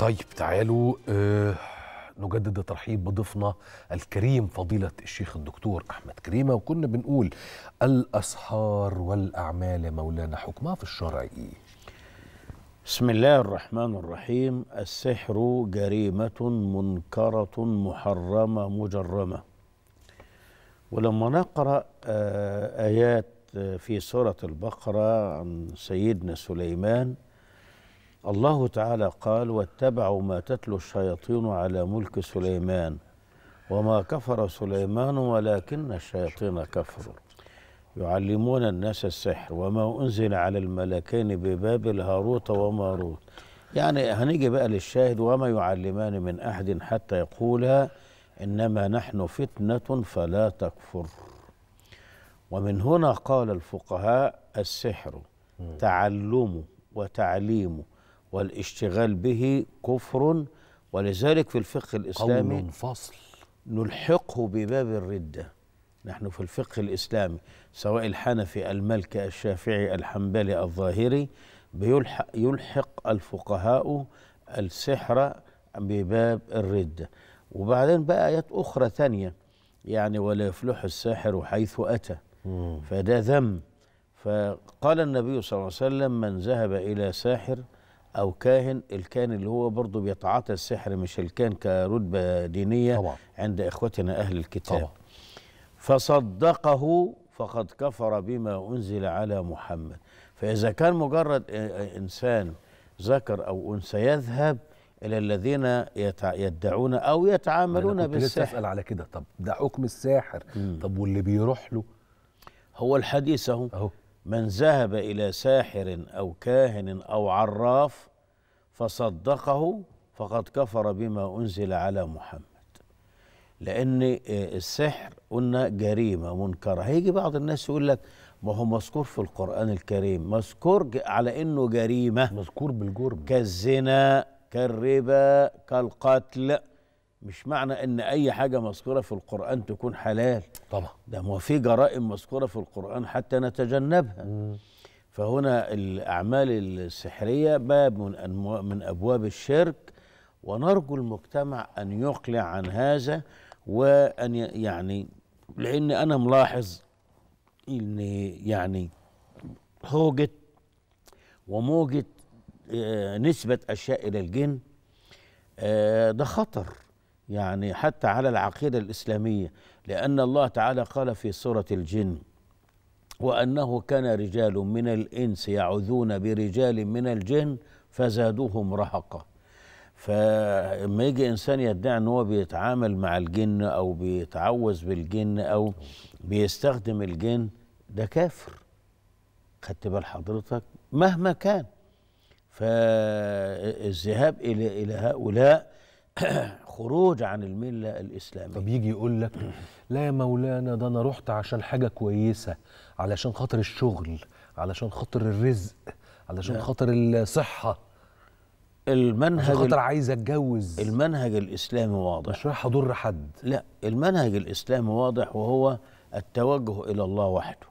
طيب تعالوا آه نجدد الترحيب بضيفنا الكريم فضيلة الشيخ الدكتور أحمد كريمة وكنا بنقول الأسحار والأعمال مولانا حكمها في الشرع إيه؟ بسم الله الرحمن الرحيم السحر جريمة منكرة محرمة مجرمة ولما نقرأ آه، آيات آه، في سورة البقرة عن سيدنا سليمان الله تعالى قال واتبعوا ما تتلو الشياطين على ملك سليمان وما كفر سليمان ولكن الشياطين كفروا يعلمون الناس السحر وما أنزل على الملكين ببابل هاروت وماروت يعني هنيجي بقى للشاهد وما يعلمان من أحد حتى يقولا إنما نحن فتنة فلا تكفر ومن هنا قال الفقهاء السحر تعلمه وتعليمه والاشتغال به كفر ولذلك في الفقه الإسلامي قول فصل نلحقه بباب الردة نحن في الفقه الإسلامي سواء الحنفي المالكي الشافعي الحنبلي الظاهري بيلحق يلحق الفقهاء السحر بباب الردة وبعدين بقى آيات أخرى ثانيه يعني ولا يفلح الساحر حيث أتى فده ذم فقال النبي صلى الله عليه وسلم من ذهب إلى ساحر او كاهن الكاهن اللي هو برضه بيتعاطى السحر مش الكاهن كرتبه دينيه طبعا. عند اخوتنا اهل الكتاب طبعا. فصدقه فقد كفر بما انزل على محمد فاذا كان مجرد انسان ذكر او انثى يذهب الى الذين يتع... يدعون او يتعاملون بالسحر لسه اسال على كده طب ده حكم الساحر مم. طب واللي بيروح له هو الحديث اهو من ذهب الى ساحر او كاهن او عراف فصدقه فقد كفر بما انزل على محمد لان آه، السحر قلنا جريمه منكره هيجي بعض الناس يقول لك ما هو مذكور في القران الكريم مذكور على انه جريمه مذكور بالجرم كالزنا كالربا كالقتل مش معنى ان اي حاجه مذكوره في القران تكون حلال طبعا ده ما في جرائم مذكوره في القران حتى نتجنبها مم. فهنا الاعمال السحريه باب من من ابواب الشرك ونرجو المجتمع ان يقلع عن هذا وان يعني لان انا ملاحظ ان يعني هوجه وموجه آه، نسبه اشياء الى الجن آه، ده خطر يعني حتى على العقيدة الإسلامية لأن الله تعالى قال في سورة الجن وأنه كان رجال من الإنس يعوذون برجال من الجن فزادوهم رهقا فما يجي إنسان يدعي أن هو بيتعامل مع الجن أو بيتعوذ بالجن أو بيستخدم الجن ده كافر خدت بال حضرتك مهما كان فالذهاب إلى إلى هؤلاء خروج عن المله الاسلاميه طب يجي يقول لك لا يا مولانا ده انا رحت عشان حاجه كويسه علشان خاطر الشغل علشان خاطر الرزق علشان لا. خاطر الصحه المنهج عشان خاطر عايز اتجوز المنهج الاسلامي واضح مش رايح اضر حد لا المنهج الاسلامي واضح وهو التوجه الى الله وحده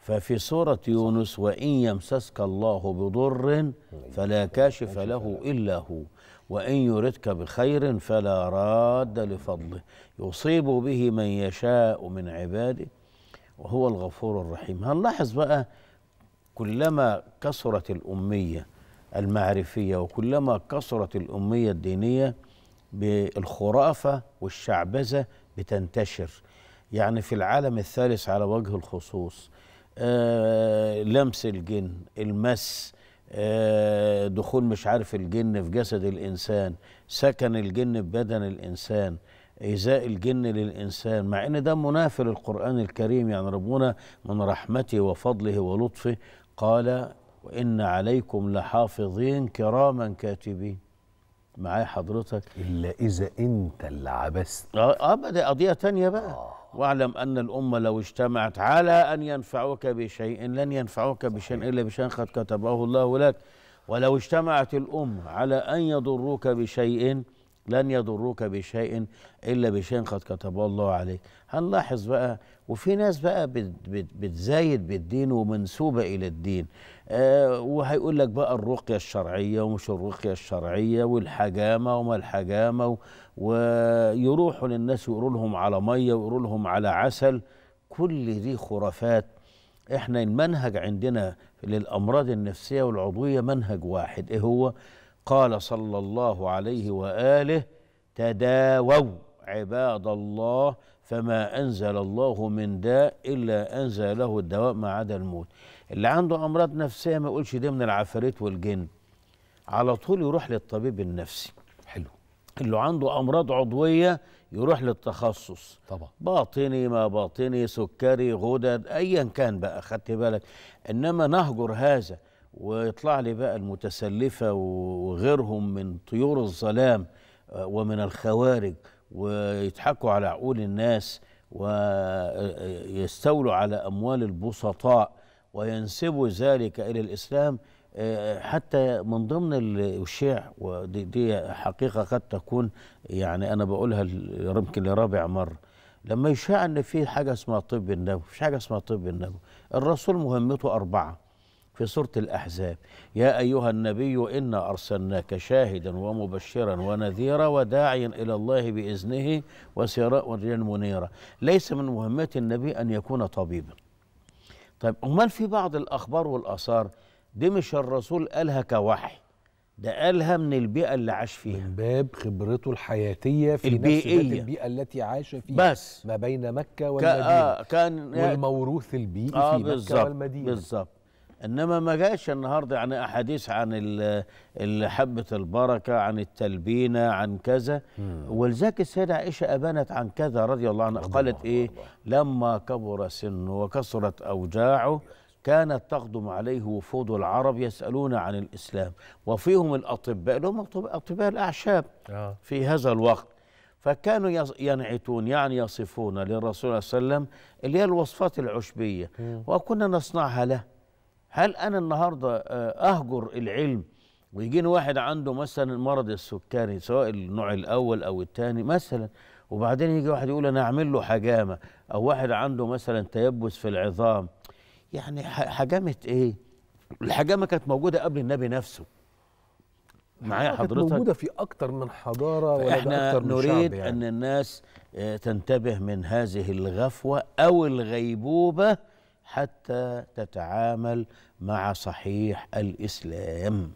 ففي سورة يونس وإن يمسسك الله بضر فلا كاشف له إلا هو وإن يردك بخير فلا راد لفضله يصيب به من يشاء من عباده وهو الغفور الرحيم هنلاحظ بقى كلما كثرت الأمية المعرفية وكلما كثرت الأمية الدينية بالخرافة والشعبزة بتنتشر يعني في العالم الثالث على وجه الخصوص آه لمس الجن المس آه، دخول مش عارف الجن في جسد الإنسان سكن الجن في بدن الإنسان إيذاء الجن للإنسان مع إن ده منافي للقرآن الكريم يعني ربنا من رحمته وفضله ولطفه قال وإن عليكم لحافظين كراما كاتبين معايا حضرتك إلا إذا أنت اللي عبست آه, آه دي قضية تانية بقى آه. واعلم أن الأمة لو اجتمعت على أن ينفعوك بشيء لن ينفعوك بشيء إلا بشيء قد كتبه الله لك ولو اجتمعت الأمة على أن يضروك بشيء لن يضروك بشيء الا بشيء قد كتبه الله عليك هنلاحظ بقى وفي ناس بقى بتزايد بالدين ومنسوبه الى الدين آه وهيقول لك بقى الرقيه الشرعيه ومش الرقيه الشرعيه والحجامه وما الحجامه ويروحوا للناس ويقولوا لهم على ميه ويقولوا لهم على عسل كل دي خرافات احنا المنهج عندنا للامراض النفسيه والعضويه منهج واحد ايه هو قال صلى الله عليه واله تداووا عباد الله فما انزل الله من داء الا انزل له الدواء ما عدا الموت اللي عنده امراض نفسيه ما يقولش ده من العفاريت والجن على طول يروح للطبيب النفسي حلو اللي عنده امراض عضويه يروح للتخصص طبعا باطني ما باطني سكري غدد ايا كان بقى خدت بالك انما نهجر هذا ويطلع لي بقى المتسلفة وغيرهم من طيور الظلام آه، ومن الخوارج ويضحكوا على عقول الناس ويستولوا آه، آه، على أموال البسطاء وينسبوا ذلك إلى الإسلام حتى من ضمن الشيع ودي دي حقيقة قد تكون يعني أنا بقولها يمكن لرابع مرة لما يشاع ان في حاجه اسمها طب النبوي مفيش حاجه اسمها طب النبوي الرسول مهمته اربعه في سورة الأحزاب يا أيها النبي إنا أرسلناك شاهدا ومبشرا ونذيرا وداعيا إلى الله بإذنه وسراء منيرا ليس من مهمات النبي أن يكون طبيبا طيب أمال في بعض الأخبار والآثار دي مش الرسول قالها كوحي ده قالها من البيئة اللي عاش فيها من باب خبرته الحياتية في البيئية. نفس البيئة التي عاش فيها بس ما بين مكة والمدينة آه، كان والموروث البيئي آه في مكة والمدينة بالظبط انما ما جاش النهارده يعني احاديث عن حبه البركه عن التلبينه عن كذا ولذلك السيده عائشه ابانت عن كذا رضي الله عنها قالت ايه لما كبر سنه وكثرت اوجاعه كانت تقدم عليه وفود العرب يسألون عن الإسلام وفيهم الأطباء لهم أطباء الأعشاب آه. في هذا الوقت فكانوا ينعتون يعني يصفون للرسول صلى الله عليه وسلم اللي هي الوصفات العشبية وكنا نصنعها له هل انا النهارده آه، اهجر العلم ويجيني واحد عنده مثلا مرض السكري سواء النوع الاول او الثاني مثلا وبعدين يجي واحد يقول انا اعمل له حجامه او واحد عنده مثلا تيبس في العظام يعني حجامه ايه الحجامه كانت موجوده قبل النبي نفسه معايا حضرتك موجوده في اكتر من حضاره ولا احنا أكتر من نريد يعني. ان الناس آه، تنتبه من هذه الغفوه او الغيبوبه حتى تتعامل مع صحيح الاسلام